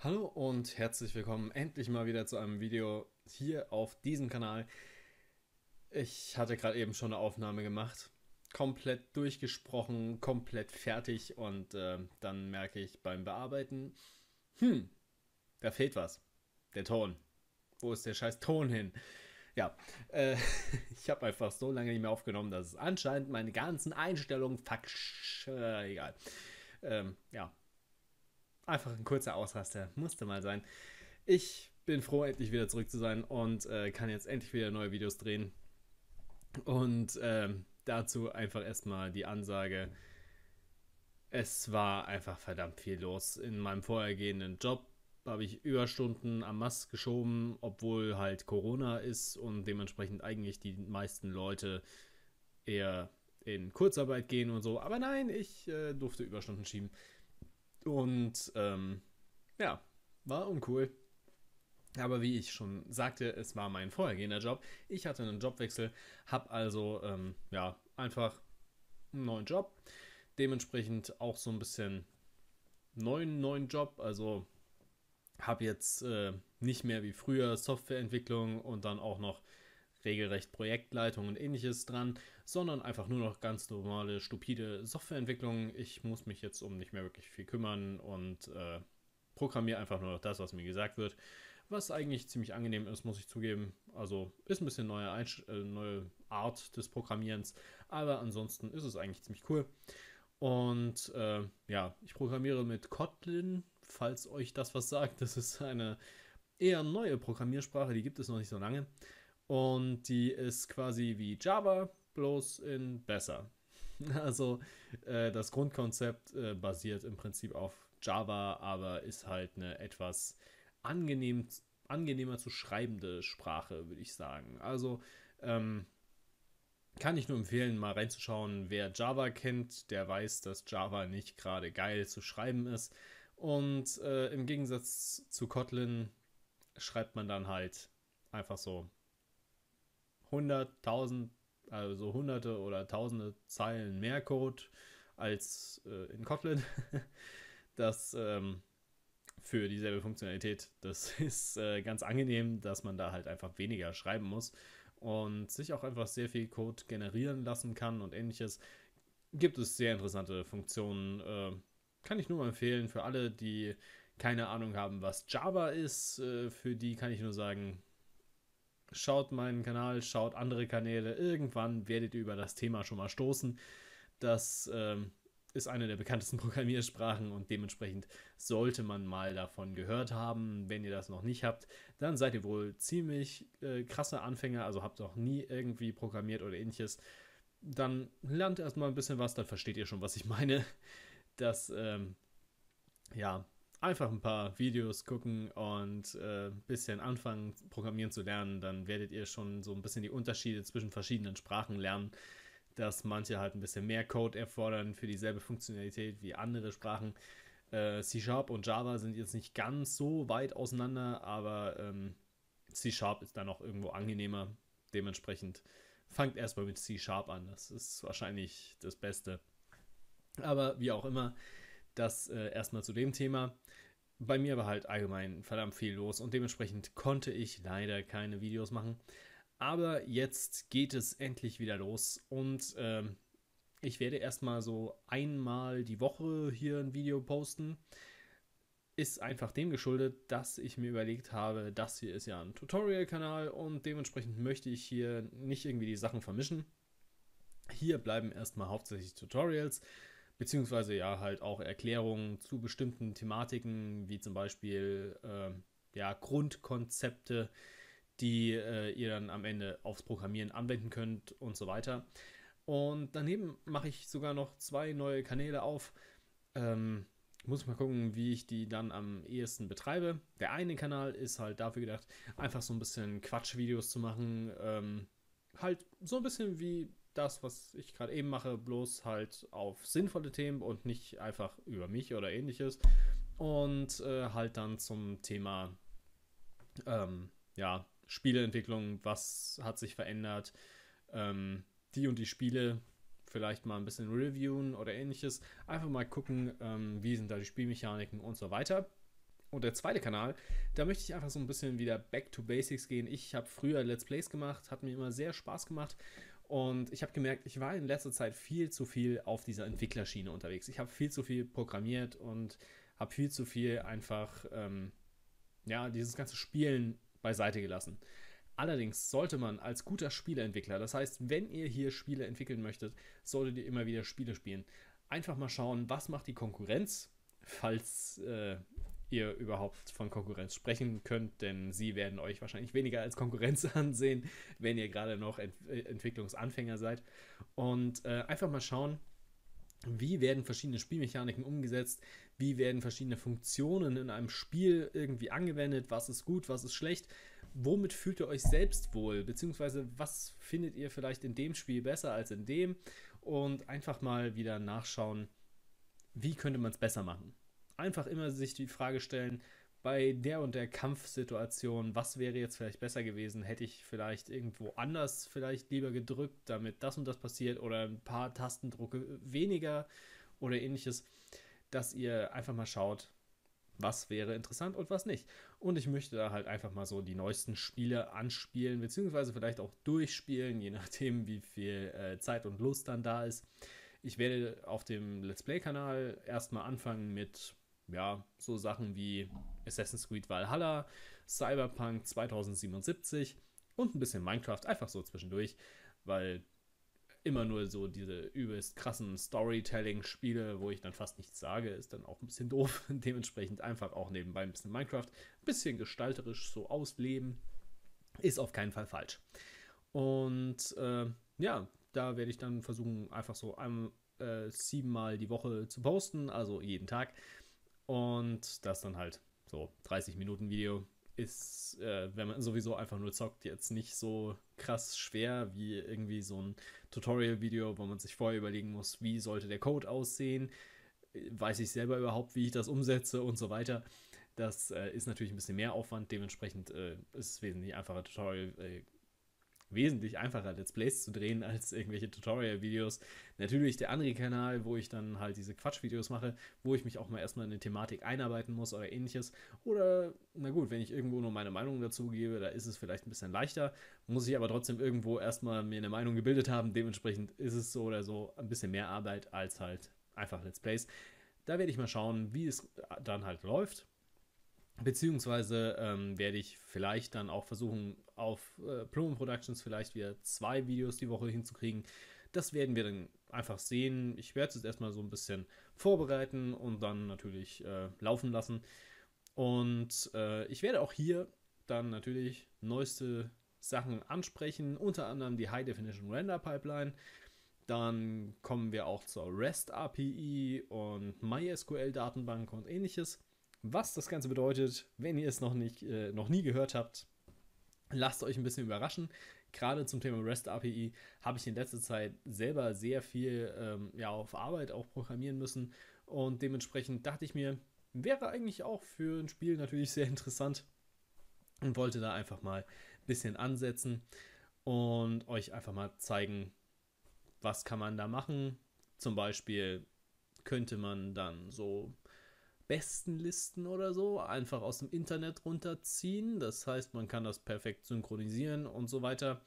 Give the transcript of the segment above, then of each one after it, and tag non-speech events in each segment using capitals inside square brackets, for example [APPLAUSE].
Hallo und herzlich willkommen endlich mal wieder zu einem Video hier auf diesem Kanal. Ich hatte gerade eben schon eine Aufnahme gemacht, komplett durchgesprochen, komplett fertig und äh, dann merke ich beim Bearbeiten, hm, da fehlt was. Der Ton. Wo ist der scheiß Ton hin? Ja, äh, [LAUGHS] ich habe einfach so lange nicht mehr aufgenommen, dass es anscheinend meine ganzen Einstellungen, fuck, äh, egal. Ähm, ja, Einfach ein kurzer Ausraster. Musste mal sein. Ich bin froh, endlich wieder zurück zu sein und äh, kann jetzt endlich wieder neue Videos drehen. Und ähm, dazu einfach erstmal die Ansage. Es war einfach verdammt viel los. In meinem vorhergehenden Job habe ich Überstunden am Mast geschoben, obwohl halt Corona ist und dementsprechend eigentlich die meisten Leute eher in Kurzarbeit gehen und so. Aber nein, ich äh, durfte Überstunden schieben. Und ähm, ja, war uncool. Aber wie ich schon sagte, es war mein vorhergehender Job. Ich hatte einen Jobwechsel, habe also ähm, ja einfach einen neuen Job. Dementsprechend auch so ein bisschen neuen neuen Job. Also habe jetzt äh, nicht mehr wie früher Softwareentwicklung und dann auch noch regelrecht Projektleitung und ähnliches dran, sondern einfach nur noch ganz normale, stupide Softwareentwicklung. Ich muss mich jetzt um nicht mehr wirklich viel kümmern und äh, programmiere einfach nur noch das, was mir gesagt wird. Was eigentlich ziemlich angenehm ist, muss ich zugeben. Also ist ein bisschen neue, Einst äh, neue Art des Programmierens, aber ansonsten ist es eigentlich ziemlich cool. Und äh, ja, ich programmiere mit Kotlin, falls euch das was sagt. [LAUGHS] Das ist eine eher neue Programmiersprache, die gibt es noch nicht so lange. Und die ist quasi wie Java, bloß in besser. [LAUGHS] Also äh, das Grundkonzept äh, basiert im Prinzip auf Java, aber ist halt eine etwas angenehm, angenehmer zu schreibende Sprache, würde ich sagen. Also ähm, kann ich nur empfehlen, mal reinzuschauen. Wer Java kennt, der weiß, dass Java nicht gerade geil zu schreiben ist. Und äh, im Gegensatz zu Kotlin schreibt man dann halt einfach so 100.000, also hunderte oder tausende Zeilen mehr Code als äh, in Kotlin. [LAUGHS] das ähm, für dieselbe Funktionalität. Das [LAUGHS] ist äh, ganz angenehm, dass man da halt einfach weniger schreiben muss und sich auch einfach sehr viel Code generieren lassen kann und ähnliches. Gibt es sehr interessante Funktionen. Äh, kann ich nur empfehlen für alle, die keine Ahnung haben, was Java ist. Äh, für die kann ich nur sagen, Schaut meinen Kanal, schaut andere Kanäle. Irgendwann werdet ihr über das Thema schon mal stoßen. Das ähm, ist eine der bekanntesten [LAUGHS] Programmiersprachen und dementsprechend sollte man mal davon gehört haben. Wenn ihr das noch nicht habt, dann seid ihr wohl ziemlich äh, krasse Anfänger, also habt noch nie irgendwie programmiert oder ähnliches. Dann lernt erstmal ein bisschen was, dann versteht ihr schon, was ich [LAUGHS] meine. Das, ähm, ja, einfach ein paar Videos gucken und äh, ein bisschen anfangen, programmieren zu lernen. Dann werdet ihr schon so ein bisschen die Unterschiede zwischen verschiedenen Sprachen lernen, dass manche halt ein bisschen mehr Code erfordern für dieselbe Funktionalität wie andere Sprachen. Äh, C-Sharp und Java sind jetzt nicht ganz so weit auseinander, aber ähm, C-Sharp ist dann auch irgendwo angenehmer. Dementsprechend fangt erstmal mit C-Sharp an. Das ist wahrscheinlich das Beste. Aber wie auch immer, das äh, erstmal zu dem Thema bei mir war halt allgemein verdammt viel los und dementsprechend konnte ich leider keine Videos machen. Aber jetzt geht es endlich wieder los und äh, ich werde erstmal so einmal die Woche hier ein Video posten. Ist einfach dem geschuldet, dass ich mir überlegt habe, das hier ist ja ein Tutorial-Kanal und dementsprechend möchte ich hier nicht irgendwie die Sachen vermischen. Hier bleiben erstmal hauptsächlich Tutorials beziehungsweise ja halt auch Erklärungen zu bestimmten Thematiken, wie zum Beispiel äh, ja, Grundkonzepte, die äh, ihr dann am Ende aufs Programmieren anwenden könnt und so weiter. Und daneben mache ich sogar noch zwei neue Kanäle auf. Ähm, muss mal gucken, wie ich die dann am ehesten betreibe. Der eine Kanal ist halt dafür gedacht, einfach so ein bisschen Quatschvideos zu machen. Ähm, halt so ein bisschen wie das, was ich gerade eben mache, bloß halt auf sinnvolle Themen und nicht einfach über mich oder ähnliches. Und äh, halt dann zum Thema ähm, ja, Spieleentwicklung, was hat sich verändert, ähm, die und die Spiele vielleicht mal ein bisschen reviewen oder ähnliches. Einfach mal gucken, ähm, wie sind da die Spielmechaniken und so weiter. Und der zweite Kanal, da möchte ich einfach so ein bisschen wieder back to basics gehen. Ich habe früher Let's Plays gemacht, hat mir immer sehr Spaß gemacht. Und ich habe gemerkt, ich war in letzter Zeit viel zu viel auf dieser Entwicklerschiene unterwegs. Ich habe viel zu viel programmiert und habe viel zu viel einfach, ähm, ja, dieses ganze Spielen beiseite gelassen. Allerdings sollte man als guter Spieleentwickler, das heißt, wenn ihr hier Spiele entwickeln möchtet, solltet ihr immer wieder Spiele spielen. Einfach mal schauen, was macht die Konkurrenz, falls äh, ihr überhaupt von Konkurrenz sprechen könnt, denn sie werden euch wahrscheinlich weniger als Konkurrenz [LAUGHS] ansehen, wenn ihr gerade noch Ent äh, Entwicklungsanfänger seid. Und äh, einfach mal schauen, wie werden verschiedene Spielmechaniken umgesetzt, wie werden verschiedene Funktionen in einem Spiel irgendwie angewendet, was ist gut, was ist schlecht, womit fühlt ihr euch selbst wohl, beziehungsweise was findet ihr vielleicht in dem Spiel besser als in dem und einfach mal wieder nachschauen, wie könnte man es besser machen einfach immer sich die Frage stellen, bei der und der Kampfsituation, was wäre jetzt vielleicht besser gewesen? Hätte ich vielleicht irgendwo anders vielleicht lieber gedrückt, damit das und das passiert oder ein paar Tastendrucke weniger oder ähnliches, dass ihr einfach mal schaut, was wäre interessant und was nicht. Und ich möchte da halt einfach mal so die neuesten Spiele anspielen, beziehungsweise vielleicht auch durchspielen, je nachdem, wie viel äh, Zeit und Lust dann da ist. Ich werde auf dem Let's Play-Kanal erstmal anfangen mit ja, so Sachen wie Assassin's Creed Valhalla, Cyberpunk 2077 und ein bisschen Minecraft, einfach so zwischendurch, weil immer nur so diese übelst krassen Storytelling-Spiele, wo ich dann fast nichts sage, ist dann auch ein bisschen [LAUGHS] doof. Dementsprechend einfach auch nebenbei ein bisschen Minecraft, ein bisschen gestalterisch so ausleben, ist auf keinen Fall falsch. Und äh, ja, da werde ich dann versuchen, einfach so ein, äh, siebenmal die Woche zu posten, also jeden Tag. Und das dann halt so 30 Minuten Video ist, äh, wenn man sowieso einfach nur zockt, jetzt nicht so krass schwer wie irgendwie so ein Tutorial-Video, wo man sich vorher überlegen muss, wie sollte der Code aussehen, weiß ich selber überhaupt, wie ich das umsetze und so weiter. Das äh, ist natürlich ein bisschen mehr Aufwand, dementsprechend äh, ist es wesentlich einfacher, Tutorial äh, wesentlich einfacher, Let's Plays zu drehen als irgendwelche Tutorial-Videos. Natürlich der andere Kanal, wo ich dann halt diese Quatsch-Videos mache, wo ich mich auch mal erstmal in eine Thematik einarbeiten muss oder ähnliches. Oder, na gut, wenn ich irgendwo nur meine Meinung dazu gebe, da ist es vielleicht ein bisschen leichter, muss ich aber trotzdem irgendwo erstmal mir eine Meinung gebildet haben. Dementsprechend ist es so oder so ein bisschen mehr Arbeit als halt einfach Let's Plays. Da werde ich mal schauen, wie es dann halt läuft Beziehungsweise ähm, werde ich vielleicht dann auch versuchen, auf äh, Plum Productions vielleicht wieder zwei Videos die Woche hinzukriegen. Das werden wir dann einfach sehen. Ich werde es jetzt erstmal so ein bisschen vorbereiten und dann natürlich äh, laufen lassen. Und äh, ich werde auch hier dann natürlich neueste Sachen ansprechen, unter anderem die High Definition Render Pipeline. Dann kommen wir auch zur REST API und MySQL Datenbank und ähnliches was das Ganze bedeutet. Wenn ihr es noch, nicht, äh, noch nie gehört habt, lasst euch ein bisschen überraschen. Gerade zum Thema REST API habe ich in letzter Zeit selber sehr viel ähm, ja, auf Arbeit auch programmieren müssen und dementsprechend dachte ich mir, wäre eigentlich auch für ein Spiel natürlich sehr interessant und wollte da einfach mal ein bisschen ansetzen und euch einfach mal zeigen, was kann man da machen. Zum Beispiel könnte man dann so besten Listen oder so einfach aus dem Internet runterziehen. Das heißt, man kann das perfekt synchronisieren und so weiter.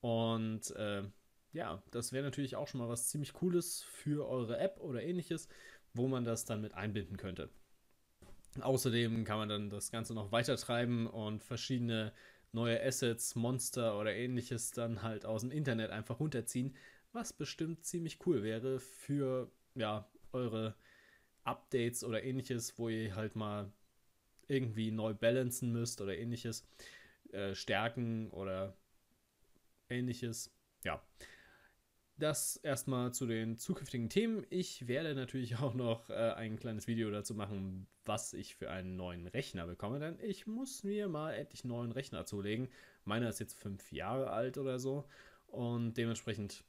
Und äh, ja, das wäre natürlich auch schon mal was ziemlich Cooles für eure App oder ähnliches, wo man das dann mit einbinden könnte. Außerdem kann man dann das Ganze noch weiter treiben und verschiedene neue Assets, Monster oder ähnliches dann halt aus dem Internet einfach runterziehen, was bestimmt ziemlich cool wäre für ja, eure Updates oder ähnliches, wo ihr halt mal irgendwie neu balancen müsst oder ähnliches, äh, stärken oder ähnliches. Ja. Das erstmal zu den zukünftigen Themen. Ich werde natürlich [LAUGHS] auch noch äh, ein kleines Video dazu machen, was ich für einen neuen Rechner bekomme, denn ich muss mir mal endlich einen neuen Rechner zulegen. Meiner ist jetzt fünf Jahre alt oder so und dementsprechend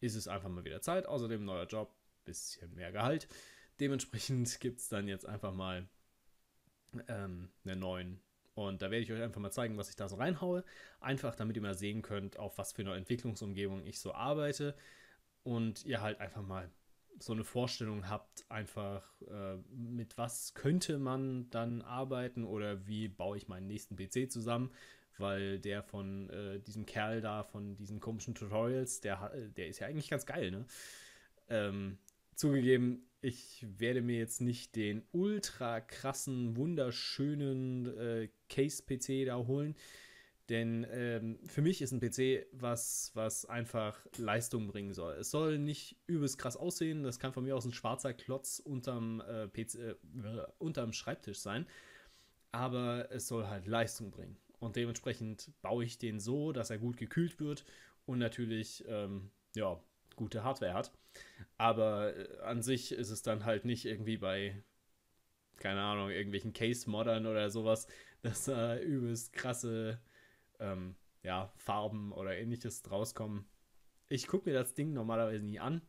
ist es einfach mal wieder Zeit. Außerdem neuer Job, bisschen mehr Gehalt. Dementsprechend [LAUGHS] gibt es dann jetzt einfach mal ähm, einen neuen. Und da werde ich euch einfach mal zeigen, was ich da so reinhaue. Einfach damit ihr mal sehen könnt, auf was für eine Entwicklungsumgebung ich so arbeite. Und ihr halt einfach mal so eine Vorstellung habt, einfach äh, mit was könnte man dann arbeiten oder wie baue ich meinen nächsten PC zusammen, weil der von äh, diesem Kerl da, von diesen komischen Tutorials, der, der ist ja eigentlich ganz geil, ne? Ähm, Zugegeben, ich werde mir jetzt nicht den ultra krassen, wunderschönen äh, Case-PC da holen. Denn ähm, für mich ist ein PC was, was einfach Leistung bringen soll. Es soll nicht übelst krass aussehen. Das kann von mir aus ein schwarzer Klotz unterm, äh, PC, äh, unterm Schreibtisch sein. Aber es soll halt Leistung bringen. Und dementsprechend baue ich den so, dass er gut gekühlt wird und natürlich ähm, ja, gute Hardware hat. Aber äh, an sich ist es dann halt nicht irgendwie bei, keine Ahnung, irgendwelchen case modern oder sowas, [LAUGHS] dass da übelst krasse ähm, ja, Farben oder ähnliches draus kommen. Ich gucke mir das Ding normalerweise nie an.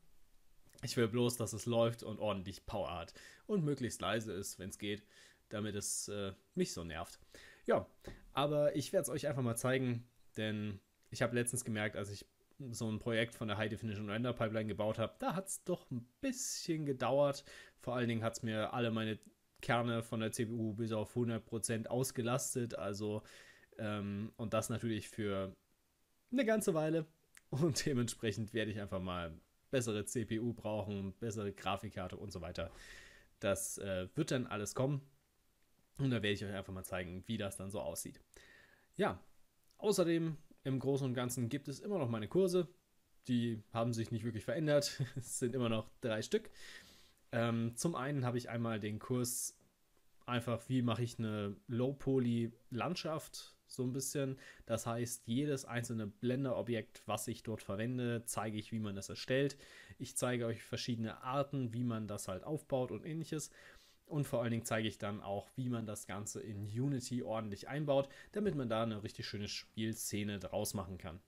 Ich will bloß, dass es läuft und ordentlich Power hat und möglichst leise ist, wenn es geht, damit es äh, mich so nervt. Ja, aber ich werde es euch einfach mal zeigen, denn ich habe letztens gemerkt, als ich so ein Projekt von der High Definition Render Pipeline gebaut habe, da hat es doch ein bisschen gedauert. Vor allen Dingen hat es mir alle meine Kerne von der CPU bis auf 100% ausgelastet. Also, ähm, und das natürlich für eine ganze Weile. [LAUGHS] Und dementsprechend werde ich einfach mal bessere CPU brauchen, bessere Grafikkarte und so weiter. Das äh, wird dann alles kommen. Und da werde ich euch einfach mal zeigen, wie das dann so aussieht. Ja, außerdem im Großen und Ganzen gibt es immer noch meine Kurse. Die haben sich nicht wirklich verändert. [LAUGHS] es sind immer noch drei Stück. Ähm, zum einen habe ich einmal den Kurs einfach, wie mache ich eine Low-Poly-Landschaft so ein bisschen. Das heißt, jedes einzelne Blender-Objekt, was ich dort verwende, zeige ich, wie man das erstellt. Ich zeige euch verschiedene Arten, wie man das halt aufbaut und ähnliches. Und vor allen Dingen zeige ich dann auch, wie man das Ganze in Unity ordentlich einbaut, damit man da eine richtig schöne Spielszene draus machen kann.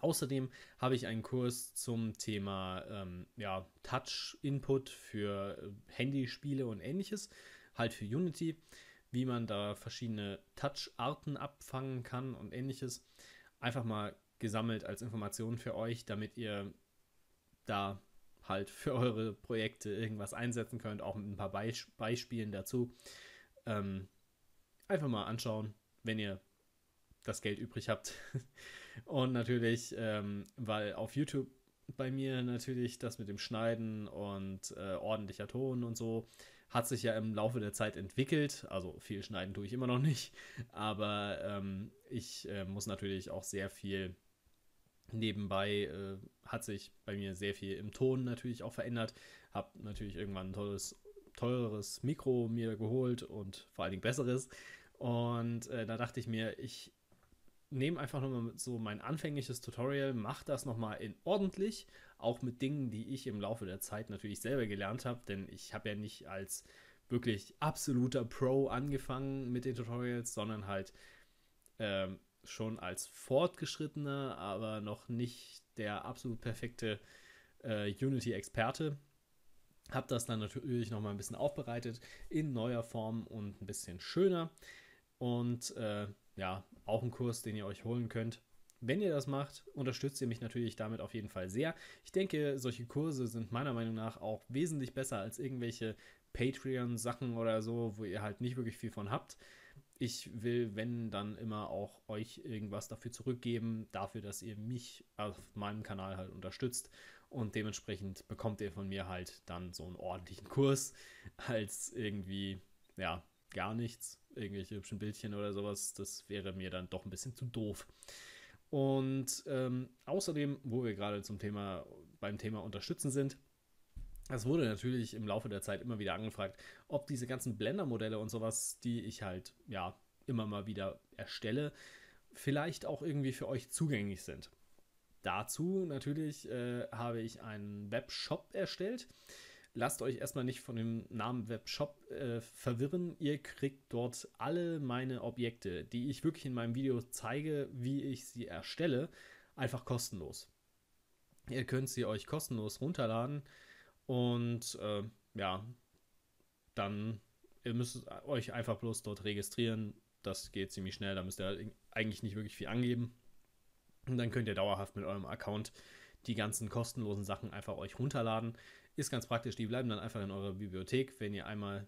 Außerdem habe ich einen Kurs zum Thema ähm, ja, Touch-Input für äh, Handyspiele und ähnliches, halt für Unity, wie man da verschiedene Touch-Arten abfangen kann und ähnliches. Einfach mal gesammelt als Information für euch, damit ihr da halt für eure Projekte irgendwas einsetzen könnt, auch mit ein paar Beisp Beispielen dazu. Ähm, einfach mal anschauen, wenn ihr das Geld übrig habt. [LAUGHS] und natürlich, ähm, weil auf YouTube bei mir natürlich das mit dem Schneiden und äh, ordentlicher Ton und so hat sich ja im Laufe der Zeit entwickelt. Also viel Schneiden tue ich immer noch nicht, aber ähm, ich äh, muss natürlich auch sehr viel Nebenbei äh, hat sich bei mir sehr viel im Ton natürlich auch verändert. Habe natürlich irgendwann ein tolles, teureres Mikro mir geholt und vor allen Dingen besseres. Und äh, da dachte ich mir, ich nehme einfach nochmal so mein anfängliches Tutorial, mache das nochmal in ordentlich, auch mit Dingen, die ich im Laufe der Zeit natürlich selber gelernt habe, denn ich habe ja nicht als wirklich absoluter Pro angefangen mit den Tutorials, sondern halt ähm, schon als fortgeschrittener, aber noch nicht der absolut perfekte äh, Unity-Experte. Habe das dann natürlich noch mal ein bisschen aufbereitet in neuer Form und ein bisschen schöner. Und äh, ja, auch ein Kurs, den ihr euch holen könnt. Wenn ihr das macht, unterstützt ihr mich natürlich damit auf jeden Fall sehr. Ich denke, solche Kurse sind meiner Meinung nach auch wesentlich besser als irgendwelche Patreon-Sachen oder so, wo ihr halt nicht wirklich viel von habt ich will, wenn, dann immer auch euch irgendwas dafür zurückgeben, dafür, dass ihr mich auf meinem Kanal halt unterstützt. Und dementsprechend bekommt ihr von mir halt dann so einen ordentlichen Kurs [LAUGHS] als irgendwie, ja, gar nichts, irgendwelche hübschen Bildchen oder sowas. Das wäre mir dann doch ein bisschen zu doof. Und ähm, außerdem, wo wir gerade zum Thema, beim Thema Unterstützen sind, es wurde natürlich im Laufe der Zeit immer wieder angefragt, ob diese ganzen Blender-Modelle und sowas, die ich halt ja immer mal wieder erstelle, vielleicht auch irgendwie für euch zugänglich sind. Dazu natürlich äh, habe ich einen Webshop erstellt. Lasst euch erstmal nicht von dem Namen Webshop äh, verwirren. Ihr kriegt dort alle meine Objekte, die ich wirklich in meinem Video zeige, wie ich sie erstelle, einfach kostenlos. Ihr könnt sie euch kostenlos runterladen und äh, ja, dann ihr müsst euch einfach bloß dort registrieren. Das geht ziemlich schnell, da müsst ihr halt eigentlich nicht wirklich viel angeben. Und dann könnt ihr dauerhaft mit eurem Account die ganzen kostenlosen Sachen einfach euch runterladen. Ist ganz praktisch, die bleiben dann einfach in eurer Bibliothek, wenn ihr einmal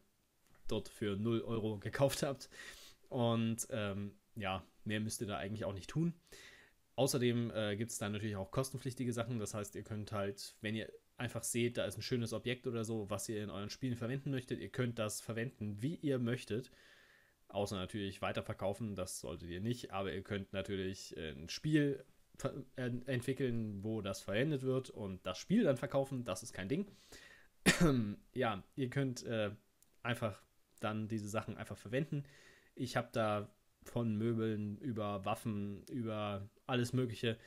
dort für 0 Euro gekauft habt. Und ähm, ja, mehr müsst ihr da eigentlich auch nicht tun. Außerdem äh, gibt es da natürlich auch kostenpflichtige Sachen. Das heißt, ihr könnt halt, wenn ihr einfach seht, da ist ein schönes Objekt oder so, was ihr in euren Spielen verwenden möchtet. Ihr könnt das verwenden, wie ihr möchtet. Außer natürlich weiterverkaufen, das solltet ihr nicht, aber ihr könnt natürlich ein Spiel äh, entwickeln, wo das verwendet wird und das Spiel dann verkaufen, das ist kein Ding. [CLEARS THROAT] ja, ihr könnt äh, einfach dann diese Sachen einfach verwenden. Ich habe da von Möbeln über Waffen, über alles Mögliche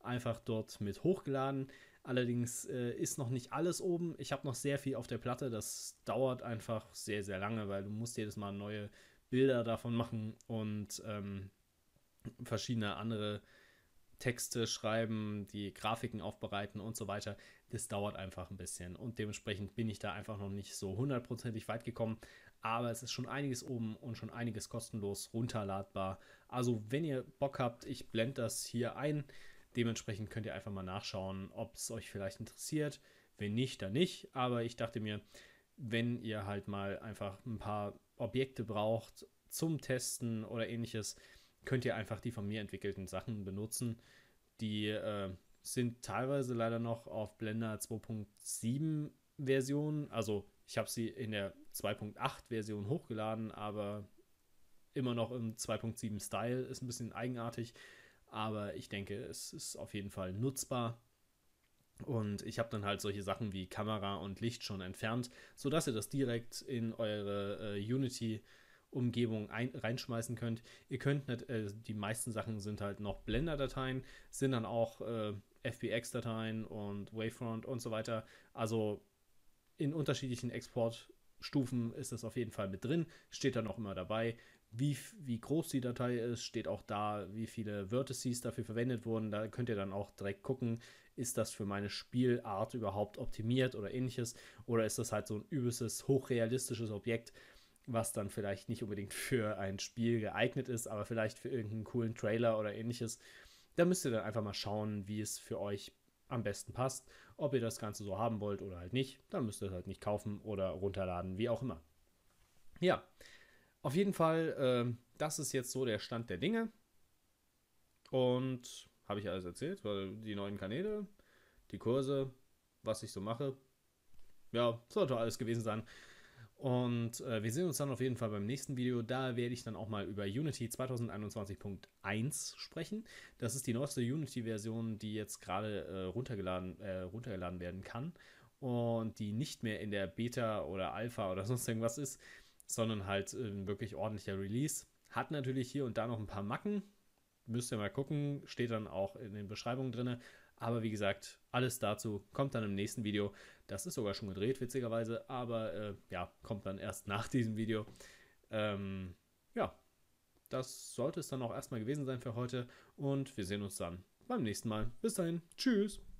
einfach dort mit hochgeladen. Allerdings äh, ist noch nicht alles oben. Ich habe noch sehr viel auf der Platte. Das dauert einfach sehr, sehr lange, weil du musst jedes Mal neue Bilder davon machen und ähm, verschiedene andere Texte schreiben, die Grafiken aufbereiten und so weiter. Das dauert einfach ein bisschen und dementsprechend bin ich da einfach noch nicht so hundertprozentig weit gekommen. Aber es ist schon einiges oben und schon einiges kostenlos runterladbar. Also wenn ihr Bock habt, ich blende das hier ein. Dementsprechend könnt ihr einfach mal nachschauen, ob es euch vielleicht interessiert. Wenn nicht, dann nicht. Aber ich dachte mir, wenn ihr halt mal einfach ein paar Objekte braucht zum Testen oder ähnliches, könnt ihr einfach die von mir entwickelten Sachen benutzen. Die äh, sind teilweise leider noch auf Blender 2.7 Version. Also ich habe sie in der 2.8 Version hochgeladen, aber immer noch im 2.7 Style. Ist ein bisschen eigenartig. Aber ich denke, es ist auf jeden Fall nutzbar. Und ich habe dann halt solche Sachen wie Kamera und Licht schon entfernt, sodass ihr das direkt in eure äh, Unity Umgebung reinschmeißen könnt. Ihr könnt nicht, äh, die meisten Sachen sind halt noch Blender-Dateien, sind dann auch äh, FBX-Dateien und Wavefront und so weiter. Also in unterschiedlichen Exportstufen ist das auf jeden Fall mit drin, steht dann auch immer dabei wie, wie groß die Datei ist, steht auch da, wie viele Vertices dafür verwendet wurden. Da könnt ihr dann auch direkt gucken, ist das für meine Spielart überhaupt optimiert oder ähnliches? Oder ist das halt so ein übelstes, hochrealistisches Objekt, was dann vielleicht nicht unbedingt für ein Spiel geeignet ist, aber vielleicht für irgendeinen coolen Trailer oder ähnliches. Da müsst ihr dann einfach mal schauen, wie es für euch am besten passt. Ob ihr das Ganze so haben wollt oder halt nicht, dann müsst ihr es halt nicht kaufen oder runterladen, wie auch immer. Ja, auf jeden Fall, äh, das ist jetzt so der Stand der Dinge. Und habe ich alles erzählt, weil die neuen Kanäle, die Kurse, was ich so mache. Ja, sollte alles gewesen sein. Und äh, wir sehen uns dann auf jeden Fall beim nächsten Video. Da werde ich dann auch mal über Unity 2021.1 sprechen. Das ist die neueste Unity-Version, die jetzt gerade äh, runtergeladen, äh, runtergeladen werden kann und die nicht mehr in der Beta oder Alpha oder [LAUGHS] sonst irgendwas ist sondern halt äh, ein wirklich ordentlicher Release. Hat natürlich hier und da noch ein paar Macken. Müsst ihr mal gucken, steht dann auch in den Beschreibungen drin. Aber wie gesagt, alles dazu kommt dann im nächsten Video. Das ist sogar schon gedreht, witzigerweise, aber äh, ja, kommt dann erst [LAUGHS] nach diesem Video. Ähm, ja, das sollte es dann auch erstmal gewesen sein für heute und wir sehen uns dann beim nächsten Mal. Bis dahin, tschüss!